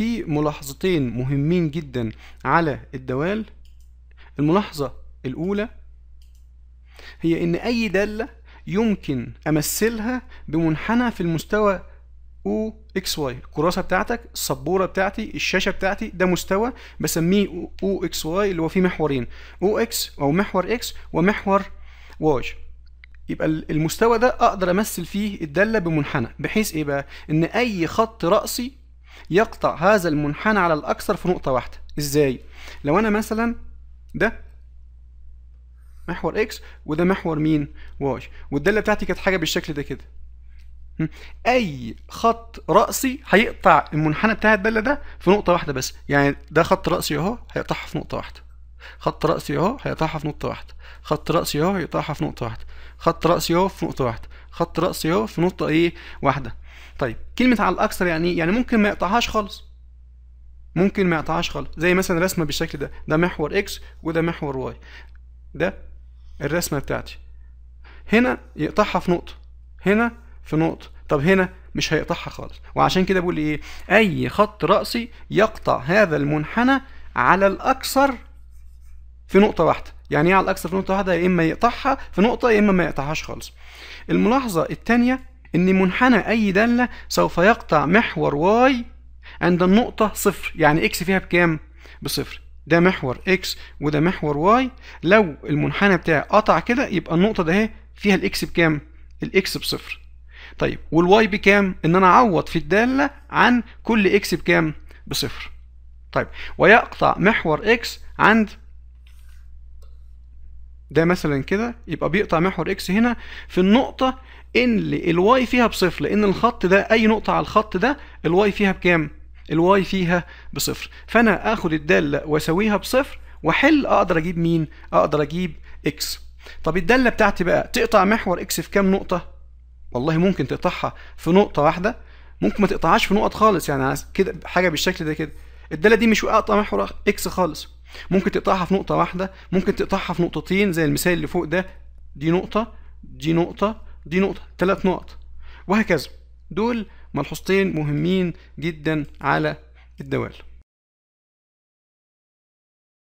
في ملاحظتين مهمين جدا على الدوال الملاحظة الأولى هي إن أي دالة يمكن أمثلها بمنحنى في المستوى او اكس واي الكراسه بتاعتك السبوره بتاعتي الشاشه بتاعتي ده مستوى بسميه او اكس واي اللي هو فيه محورين او اكس او محور اكس ومحور واي يبقى المستوى ده اقدر امثل فيه الداله بمنحنى بحيث ايه بقى ان اي خط راسي يقطع هذا المنحنى على الأكثر في نقطة واحدة إزاي؟ لو أنا مثلا ده محور اكس وده محور مين واي والداله بتاعتي كانت حاجه بالشكل ده كده اي خط راسي هيقطع المنحنى بتاع الداله ده في نقطه واحده بس يعني ده خط راسي اهو هيقطعها في نقطه واحده خط راسي اهو هيقطعها في نقطه واحده خط راسي اهو هيقطعها في نقطه واحده خط راسي اهو في نقطه واحده خط رأسي اهو في نقطة ايه واحدة طيب كلمة على الأكثر يعني إيه؟ يعني ممكن ما يقطعهاش خالص ممكن ما يقطعهاش خالص زي مثلا رسمة بالشكل ده ده محور اكس وده محور واي ده الرسمة بتاعتي هنا يقطعها في نقطة هنا في نقطة طب هنا مش هيقطعها خالص وعشان كده بقول ايه اي خط رأسي يقطع هذا المنحنى على الأكثر في نقطة واحدة يعني ايه على الاكثر في نقطه واحده يا اما يقطعها في نقطه يا اما ما يقطعهاش خالص الملاحظه الثانيه ان منحنى اي داله سوف يقطع محور واي عند النقطه صفر يعني اكس فيها بكام بصفر ده محور اكس وده محور واي لو المنحنى بتاعي قطع كده يبقى النقطه ده اهي فيها الاكس بكام الاكس بصفر طيب والواي بكام ان انا اعوض في الداله عن كل اكس بكام بصفر طيب ويقطع محور اكس عند ده مثلا كده يبقى بيقطع محور اكس هنا في النقطه اللي الواي فيها بصفر لان الخط ده اي نقطه على الخط ده الواي فيها بكام الواي فيها بصفر فانا اخد الداله واسويها بصفر واحل اقدر اجيب مين اقدر اجيب اكس طب الداله بتاعتي بقى تقطع محور اكس في كام نقطه والله ممكن تقطعها في نقطه واحده ممكن ما تقطعهاش في نقط خالص يعني كده حاجه بالشكل ده كده الداله دي مش هقطع محور اكس خالص ممكن تقطعها في نقطه واحده ممكن تقطعها في نقطتين زي المثال اللي فوق ده دي نقطه دي نقطه دي نقطه ثلاث نقط وهكذا دول ملحوظتين مهمين جدا على الدوال